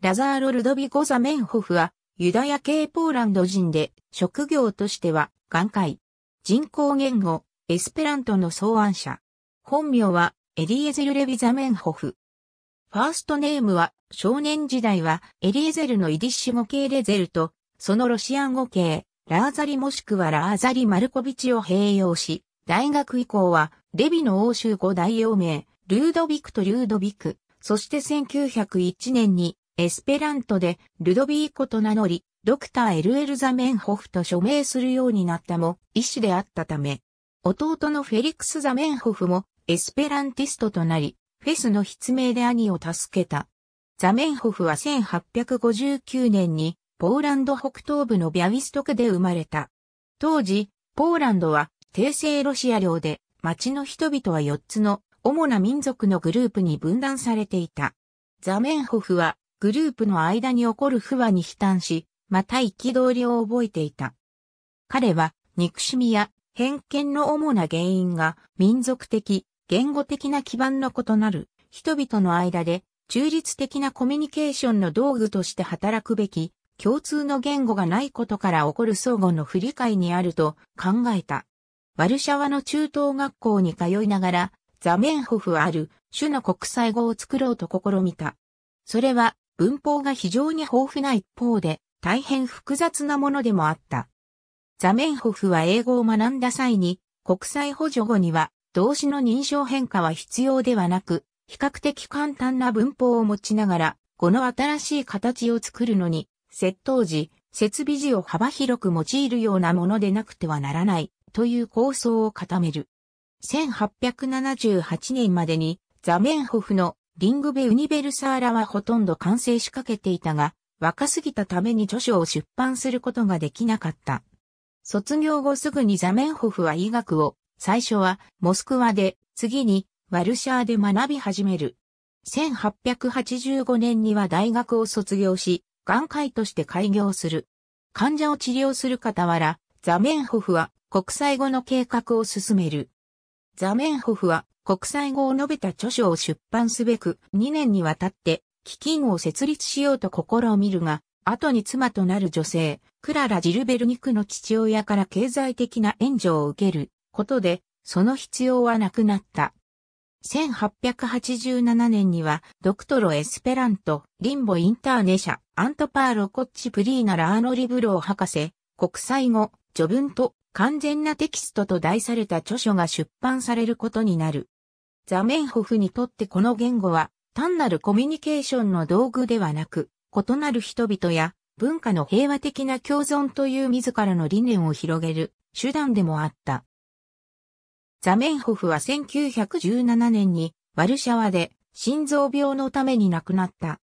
ラザーロ・ルドビゴ・ザメンホフは、ユダヤ系ポーランド人で、職業としては、眼界。人工言語、エスペラントの草案者。本名は、エリエゼル・レビ・ザメンホフ。ファーストネームは、少年時代は、エリエゼルのイディッシュ語系レゼルと、そのロシアン語系、ラーザリもしくはラーザリ・マルコビチを併用し、大学以降は、レビの欧州語大用名、ルードビクとルードビク、そして1901年に、エスペラントでルドビーコと名乗り、ドクターエルエルザメンホフと署名するようになったも、医師であったため、弟のフェリクス・ザメンホフもエスペランティストとなり、フェスの筆名で兄を助けた。ザメンホフは1859年にポーランド北東部のビャウィストクで生まれた。当時、ポーランドは帝政ロシア領で町の人々は4つの主な民族のグループに分断されていた。ザメンホフはグループの間に起こる不和に悲嘆し、また憤りを覚えていた。彼は憎しみや偏見の主な原因が民族的、言語的な基盤の異なる人々の間で中立的なコミュニケーションの道具として働くべき共通の言語がないことから起こる相互の不理解にあると考えた。ワルシャワの中等学校に通いながらザメンホフある種の国際語を作ろうと試みた。それは文法が非常に豊富な一方で、大変複雑なものでもあった。ザメンホフは英語を学んだ際に、国際補助語には動詞の認証変化は必要ではなく、比較的簡単な文法を持ちながら、この新しい形を作るのに、窃盗時、設備時を幅広く用いるようなものでなくてはならない、という構想を固める。1878年までに、ザメンホフのリングベ・ウニベルサーラはほとんど完成しかけていたが、若すぎたために著書を出版することができなかった。卒業後すぐにザメンホフは医学を、最初はモスクワで、次にワルシャーで学び始める。1885年には大学を卒業し、眼科医として開業する。患者を治療する傍ら、ザメンホフは国際語の計画を進める。ザメンホフは国際語を述べた著書を出版すべく2年にわたって基金を設立しようと試みるが、後に妻となる女性、クララ・ジルベルニクの父親から経済的な援助を受けることで、その必要はなくなった。1887年には、ドクトロ・エスペラント、リンボ・インターネシャ、アントパーロ・コッチ・プリーナ・ラーノ・リブロー博士、国際語、序文と完全なテキストと題された著書が出版されることになる。ザメンホフにとってこの言語は単なるコミュニケーションの道具ではなく、異なる人々や文化の平和的な共存という自らの理念を広げる手段でもあった。ザメンホフは1917年にワルシャワで心臓病のために亡くなった。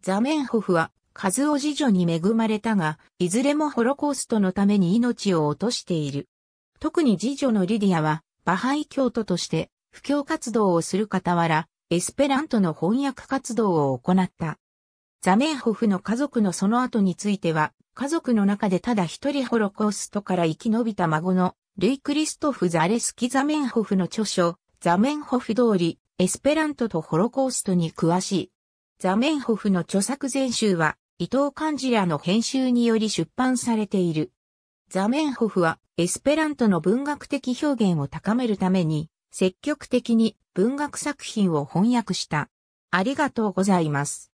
ザメンホフは数を次女に恵まれたが、いずれもホロコーストのために命を落としている。特に次女のリディアは、バハイ教徒として布教活動をする傍ら、エスペラントの翻訳活動を行った。ザメンホフの家族のその後については、家族の中でただ一人ホロコーストから生き延びた孫のルイ・クリストフ・ザレスキ・ザメンホフの著書、ザメンホフ通り、エスペラントとホロコーストに詳しい。ザメンホフの著作全集は、伊藤漢字らの編集により出版されている。ザメンホフは、エスペラントの文学的表現を高めるために、積極的に文学作品を翻訳した。ありがとうございます。